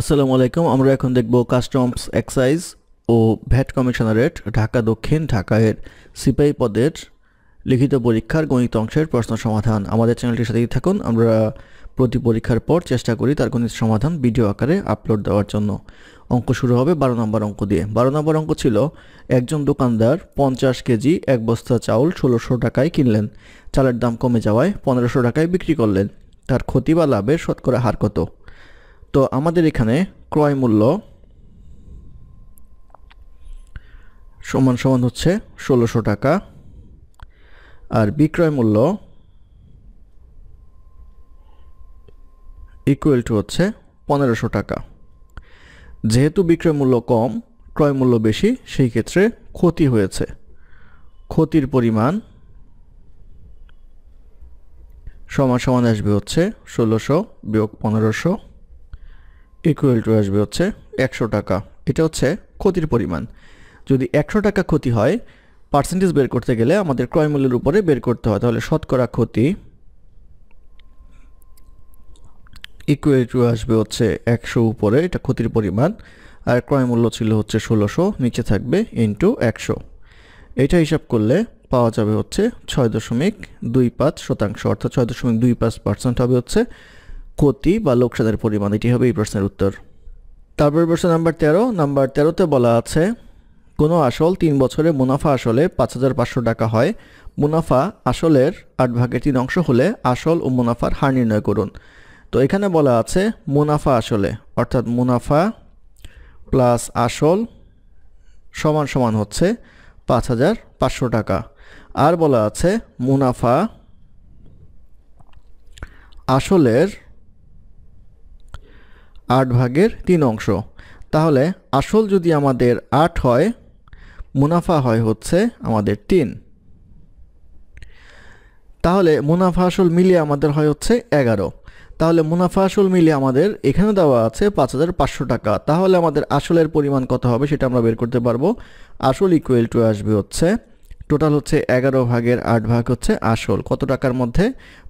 আসসালামু আলাইকুম আমরা এখন দেখব কাস্টমস এক্সাইজ ও ভ্যাট কমিশনারেট ঢাকা দক্ষিণ ঢাকায়ের সিপাহী পদের লিখিত পরীক্ষার গণিত অংশের প্রশ্ন সমাধান আমাদের চ্যানেলটির সাথেই থাকুন আমরা প্রতি পরীক্ষার পর চেষ্টা করি তার গণিত সমাধান ভিডিও আকারে আপলোড দেওয়ার জন্য অঙ্ক শুরু হবে বারো নম্বর অঙ্ক দিয়ে বারো নম্বর অঙ্ক ছিল একজন দোকানদার পঞ্চাশ কেজি এক বস্তা চাউল ষোলোশো টাকায় কিনলেন চালের দাম কমে যাওয়ায় পনেরোশো টাকায় বিক্রি করলেন তার ক্ষতি বা লাভের শতকরা হার কত তো আমাদের এখানে ক্রয় মূল্য সমান সমান হচ্ছে ষোলোশো টাকা আর বিক্রয় মূল্য ইকুয়াল টু হচ্ছে পনেরোশো টাকা যেহেতু বিক্রয় মূল্য কম ক্রয় মূল্য বেশি সেই ক্ষেত্রে ক্ষতি হয়েছে ক্ষতির পরিমাণ সমান সমান আসবে হচ্ছে ষোলোশো বিয়োগ পনেরোশো ইকুয়াল টু আসবে হচ্ছে একশো টাকা এটা হচ্ছে ক্ষতির পরিমাণ যদি একশো টাকা ক্ষতি হয় পার্সেন্টেজ বের করতে গেলে আমাদের ক্রয়মূল্যের উপরে বের করতে হয় তাহলে শতকরা ক্ষতি ইকুয়াল টু আসবে হচ্ছে একশো উপরে এটা ক্ষতির পরিমাণ আর ক্রয়মূল্য ছিল হচ্ছে ষোলোশো নিচে থাকবে ইন্টু একশো এটা হিসাব করলে পাওয়া যাবে হচ্ছে ছয় দশমিক দুই পাঁচ শতাংশ অর্থাৎ ছয় দশমিক দুই পাঁচ পার্সেন্ট হবে হচ্ছে ক্ষতি বা লোকসানের পরিমাণ এটি হবে এই প্রশ্নের উত্তর তারপর প্রশ্ন নাম্বার তেরো নাম্বার তেরোতে বলা আছে কোনো আসল তিন বছরে মুনাফা আসলে পাঁচ হাজার পাঁচশো টাকা হয় মুনাফা আসলের আট ভাগের তিন অংশ হলে আসল ও মুনাফার হার নির্ণয় করুন তো এখানে বলা আছে মুনাফা আসলে অর্থাৎ মুনাফা প্লাস আসল সমান সমান হচ্ছে পাঁচ হাজার পাঁচশো টাকা আর বলা আছে মুনাফা আসলের আট ভাগের তিন অংশ তাহলে আসল যদি আমাদের আট হয় মুনাফা হয় হচ্ছে আমাদের তিন তাহলে মুনাফা আসল মিলিয়ে আমাদের হয় হচ্ছে এগারো তাহলে মুনাফা আসল মিলিয়ে আমাদের এখানে দেওয়া আছে পাঁচ হাজার পাঁচশো টাকা তাহলে আমাদের আসলের পরিমাণ কত হবে সেটা আমরা বের করতে পারবো আসল ইকুয়াল টু আসবে হচ্ছে টোটাল হচ্ছে এগারো ভাগের আট ভাগ হচ্ছে আসল কত টাকার মধ্যে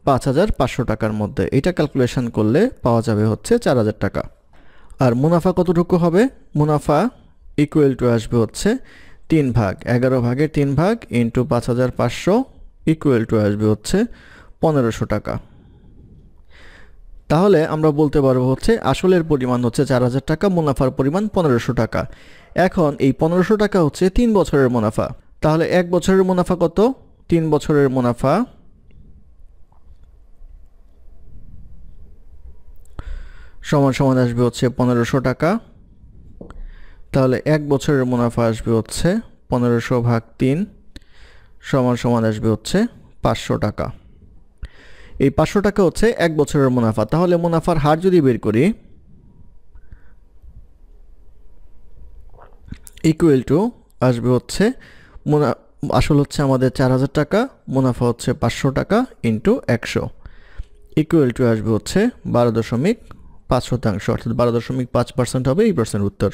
পাঁচ হাজার পাঁচশো টাকার মধ্যে এটা ক্যালকুলেশন করলে পাওয়া যাবে হচ্ছে চার হাজার টাকা আর মুনাফা কতটুকু হবে মুনাফা ইকুয়াল টু আসবে হচ্ছে তিন ভাগ এগারো ভাগের তিন ভাগ ইন্টু পাঁচ হাজার পাঁচশো ইকুয়াল টু আসবে হচ্ছে পনেরোশো টাকা তাহলে আমরা বলতে পারবো হচ্ছে আসলের পরিমাণ হচ্ছে চার হাজার টাকা মুনাফার পরিমাণ পনেরোশো টাকা এখন এই পনেরোশো টাকা হচ্ছে তিন বছরের মুনাফা তাহলে এক বছরের মুনাফা কত তিন বছরের মুনাফা সমান সমান আসবে হচ্ছে পনেরোশো টাকা তাহলে এক বছরের মুনাফা আসবে হচ্ছে পনেরোশো ভাগ তিন সমান সমান আসবে হচ্ছে পাঁচশো টাকা এই পাঁচশো টাকা হচ্ছে এক বছরের মুনাফা তাহলে মুনাফার হার যদি বের করি ইকুয়াল টু আসবে হচ্ছে মুনা আসল হচ্ছে আমাদের চার হাজার টাকা মুনাফা হচ্ছে পাঁচশো টাকা ইন্টু একশো ইকুয়াল টু আসবে হচ্ছে বারো দশমিক পাঁচ শতাংশ অর্থাৎ বারো দশমিক পাঁচ পার্সেন্ট হবে এই পার্সেন্ট উত্তর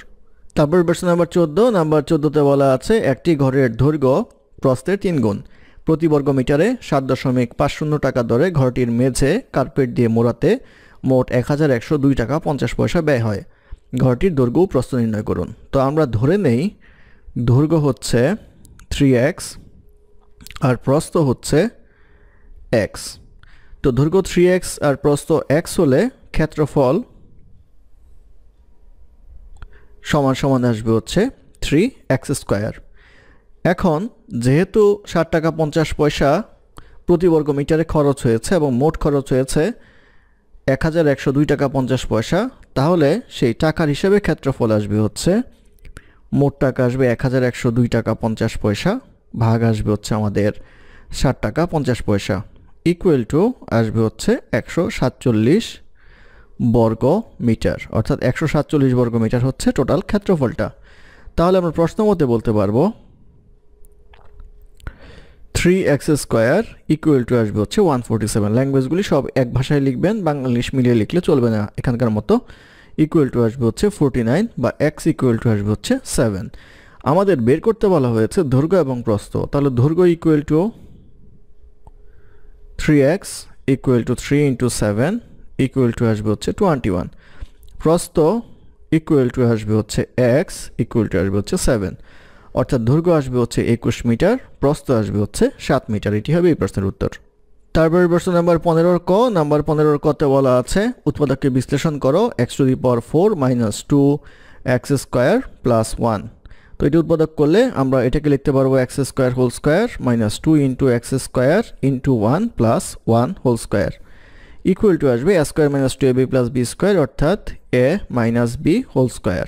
তারপর প্রশ্ন নাম্বার চোদ্দ নাম্বার চোদ্দোতে বলা আছে একটি ঘরের দৈর্ঘ্য প্রস্তের তিন গুণ প্রতি বর্গ মিটারে সাত দশমিক পাঁচ শূন্য টাকা দরে ঘরটির মেঝে কার্পেট দিয়ে মোড়াতে মোট এক হাজার একশো দুই টাকা পঞ্চাশ পয়সা ব্যয় হয় ঘরটির দৈর্ঘ্যও প্রস্ত নির্ণয় করুন তো আমরা ধরে নেই দৈর্ঘ্য হচ্ছে থ্রি এক্স আর প্রস্থ হচ্ছে এক্স তো দৈর্ঘ্য থ্রি এক্স আর প্রস্থ এক্স হলে ক্ষেত্রফল সমান সমান আসবে হচ্ছে থ্রি এক্স স্কোয়ার এখন যেহেতু ষাট টাকা পঞ্চাশ পয়সা প্রতি বর্গ মিটারে খরচ হয়েছে এবং মোট খরচ হয়েছে এক হাজার একশো দুই টাকা পঞ্চাশ পয়সা তাহলে সেই টাকার হিসেবে ক্ষেত্রফল আসবে হচ্ছে মোট টাকা আসবে এক হাজার একশো দুই টাকা পঞ্চাশ পয়সা ভাগ আসবে হচ্ছে আমাদের ষাট টাকা পঞ্চাশ পয়সা ইকুয়েল টু আসবে হচ্ছে একশো সাতচল্লিশ বর্গ মিটার অর্থাৎ একশো সাতচল্লিশ বর্গ মিটার হচ্ছে টোটাল ক্ষেত্রফলটা তাহলে আমরা প্রশ্ন মতে বলতে পারবো three x square equal to আসবে হচ্ছে ওয়ান ফোর্টি সেভেন ল্যাঙ্গুয়েজগুলি সব এক ভাষায় লিখবেন বাংলা ইংলিশ মিলিয়ে লিখলে চলবে না এখানকার মতো ইকুয়াল টু আসবে হচ্ছে ফোরটি নাইন বা এক্স ইকুয়াল টু আসবে হচ্ছে সেভেন আমাদের বের করতে বলা হয়েছে দৈর্ঘ্য এবং প্রস্থ তাহলে দৈর্ঘ্য equal to three x equal to three into seven equal to আসবে হচ্ছে টোয়েন্টি ওয়ান প্রস্থ ইকুয়াল টু আসবে হচ্ছে এক্স ইকুয়াল টু আসবে হচ্ছে সেভেন অর্থাৎ দৈর্ঘ্য আসবে হচ্ছে একুশ মিটার প্রস্থ আসবে হচ্ছে সাত মিটার এটি হবে এই প্রশ্নের উত্তর তারপর প্রশ্ন নাম্বার পনেরোর ক নাম্বার পনেরোর কতে বলা আছে উৎপাদককে বিশ্লেষণ করো x to the power four minus two x square plus one তো এটি উৎপাদক করলে আমরা এটাকে লিখতে পারবো x square whole square minus two into x square into one plus one whole square equal to আসবে a square minus two a b plus b square অর্থাৎ a minus b whole square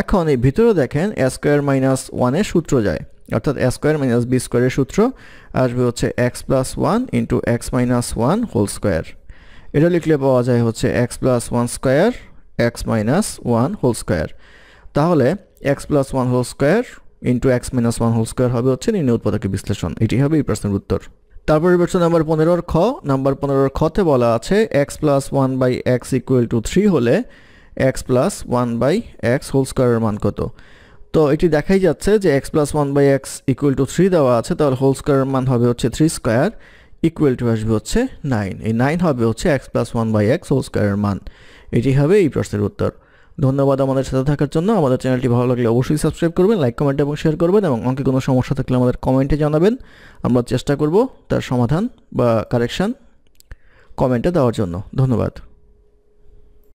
এখন এই ভিতরে দেখেন এ square minus ওয়ানের সূত্র যায় অর্থাৎ এ স্কোয়ার মাইনাস বি স্কোয়ারের সূত্র আসবে হচ্ছে x plus one into x minus one whole square এটা লিখলে পাওয়া যায় হচ্ছে x plus one square x minus one whole square তাহলে x plus one whole square into x minus one whole square হবে হচ্ছে নির্ণয় উৎপাদকের বিশ্লেষণ এটি হবে এই প্রশ্নের উত্তর তারপরে প্রশ্ন নাম্বার পনেরোর খ নাম্বার পনেরোর খতে বলা আছে x plus one by x equal to three হলে x plus one by x whole স্কোয়ারের মান কত তো এটি দেখাই যাচ্ছে যে x plus one by x equal to three দেওয়া আছে তাহলে হোল স্কোয়ার মান হবে হচ্ছে থ্রি স্কোয়ার ইকুয়াল টু আসবে হচ্ছে নাইন এই নাইন হবে হচ্ছে x plus one by x whole স্কোয়ারের মান এটি হবে এই প্রশ্নের উত্তর ধন্যবাদ আমাদের সাথে থাকার জন্য আমাদের চ্যানেলটি ভালো লাগলে অবশ্যই সাবস্ক্রাইব করবেন লাইক কমেন্ট এবং শেয়ার করবেন এবং অঙ্কে কোনো সমস্যা থাকলে আমাদের কমেন্টে জানাবেন আমরা চেষ্টা করব তার সমাধান বা কারেকশান কমেন্টে দেওয়ার জন্য ধন্যবাদ